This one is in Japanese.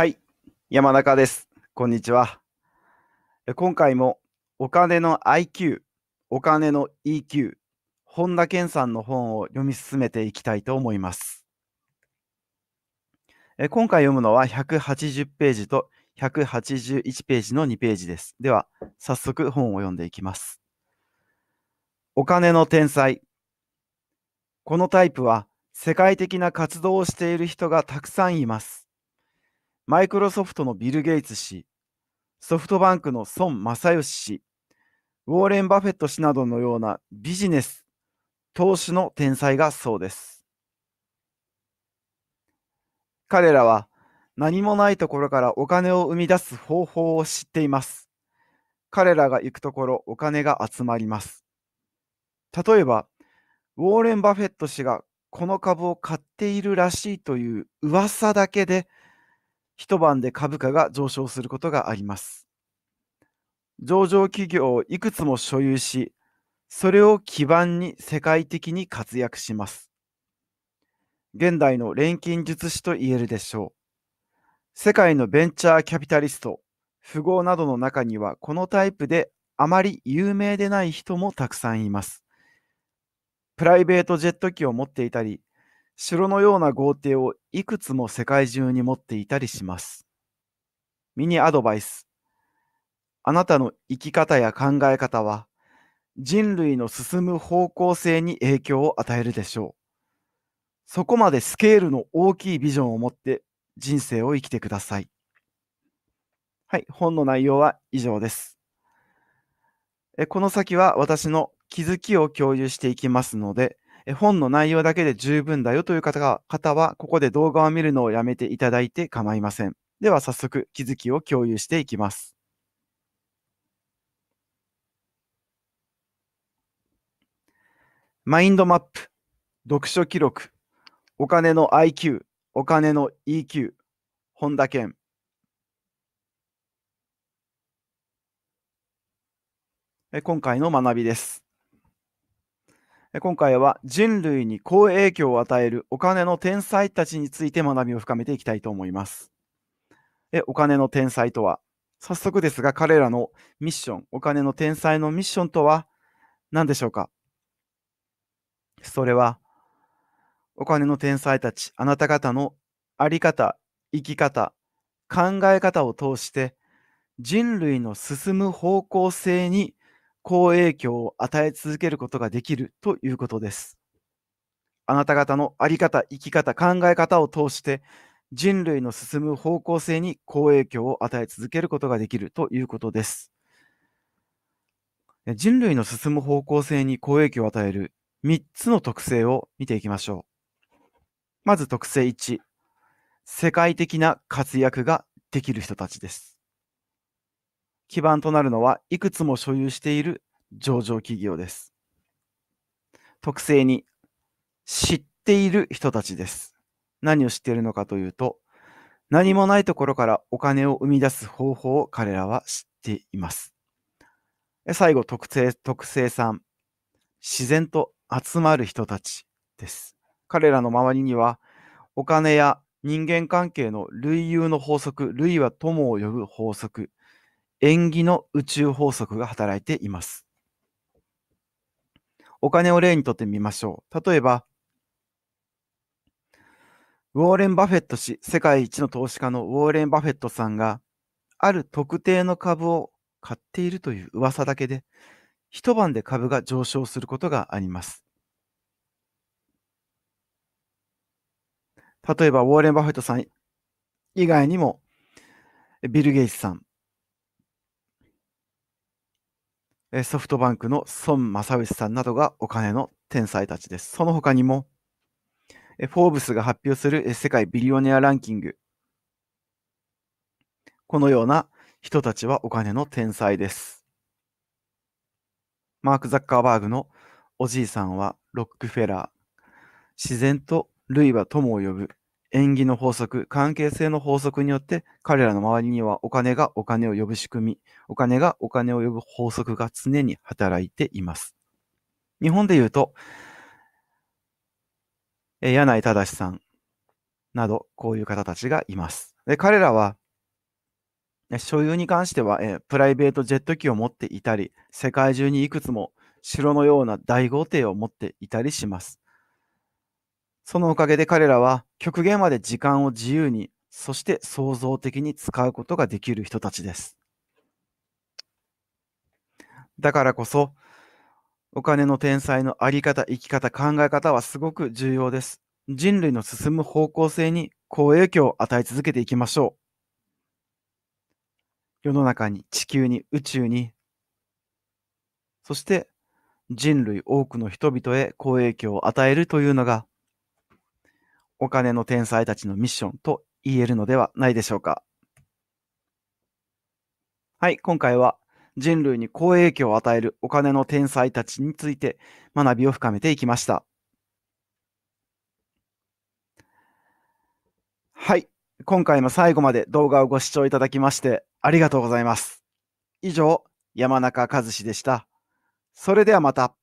はい、山中です。こんにちは。今回もお金の IQ、お金の EQ、本田健さんの本を読み進めていきたいと思います。今回読むのは180ページと181ページの2ページです。では、早速本を読んでいきます。お金の天才。このタイプは世界的な活動をしている人がたくさんいます。マイクロソフトのビル・ゲイツ氏、ソフトバンクの孫正義氏、ウォーレン・バフェット氏などのようなビジネス、投資の天才がそうです。彼らは何もないところからお金を生み出す方法を知っています。彼らが行くところお金が集まります。例えば、ウォーレン・バフェット氏がこの株を買っているらしいという噂だけで一晩で株価が上昇することがあります。上場企業をいくつも所有し、それを基盤に世界的に活躍します。現代の錬金術師と言えるでしょう。世界のベンチャーキャピタリスト、富豪などの中にはこのタイプであまり有名でない人もたくさんいます。プライベートジェット機を持っていたり、城のような豪邸をいくつも世界中に持っていたりします。ミニアドバイス。あなたの生き方や考え方は人類の進む方向性に影響を与えるでしょう。そこまでスケールの大きいビジョンを持って人生を生きてください。はい、本の内容は以上です。えこの先は私の気づきを共有していきますので、本の内容だけで十分だよという方が方は、ここで動画を見るのをやめていただいて構いません。では早速、気づきを共有していきます。マインドマップ、読書記録、お金の IQ、お金の EQ、本田健。今回の学びです。今回は人類に好影響を与えるお金の天才たちについて学びを深めていきたいと思います。えお金の天才とは早速ですが彼らのミッション、お金の天才のミッションとは何でしょうかそれはお金の天才たち、あなた方のあり方、生き方、考え方を通して人類の進む方向性に好影響を与え続けることができるということです。あなた方の在り方、生き方、考え方を通して、人類の進む方向性に好影響を与え続けることができるということです。人類の進む方向性に好影響を与える3つの特性を見ていきましょう。まず特性1、世界的な活躍ができる人たちです。基盤となるのはいくつも所有している上場企業です。特性に知っている人たちです。何を知っているのかというと、何もないところからお金を生み出す方法を彼らは知っています。最後、特性、特性3。自然と集まる人たちです。彼らの周りには、お金や人間関係の類友の法則、類は友を呼ぶ法則、縁起の宇宙法則が働いています。お金を例にとってみましょう。例えば、ウォーレン・バフェット氏、世界一の投資家のウォーレン・バフェットさんが、ある特定の株を買っているという噂だけで、一晩で株が上昇することがあります。例えば、ウォーレン・バフェットさん以外にも、ビル・ゲイツさん、ソフトバンクの孫正義さんなどがお金の天才たちです。その他にも、フォーブスが発表する世界ビリオネアランキング。このような人たちはお金の天才です。マーク・ザッカーバーグのおじいさんはロックフェラー。自然と類は友を呼ぶ。縁起の法則、関係性の法則によって彼らの周りにはお金がお金を呼ぶ仕組み、お金がお金を呼ぶ法則が常に働いています。日本で言うと、え柳井正さんなど、こういう方たちがいます。で彼らは、所有に関してはえ、プライベートジェット機を持っていたり、世界中にいくつも城のような大豪邸を持っていたりします。そのおかげで彼らは極限まで時間を自由に、そして創造的に使うことができる人たちです。だからこそ、お金の天才のあり方、生き方、考え方はすごく重要です。人類の進む方向性に好影響を与え続けていきましょう。世の中に、地球に、宇宙に、そして人類多くの人々へ好影響を与えるというのがお金の天才たちのミッションと言えるのではないでしょうか。はい、今回は人類に好影響を与えるお金の天才たちについて学びを深めていきました。はい、今回も最後まで動画をご視聴いただきましてありがとうございます。以上、山中和志でした。それではまた。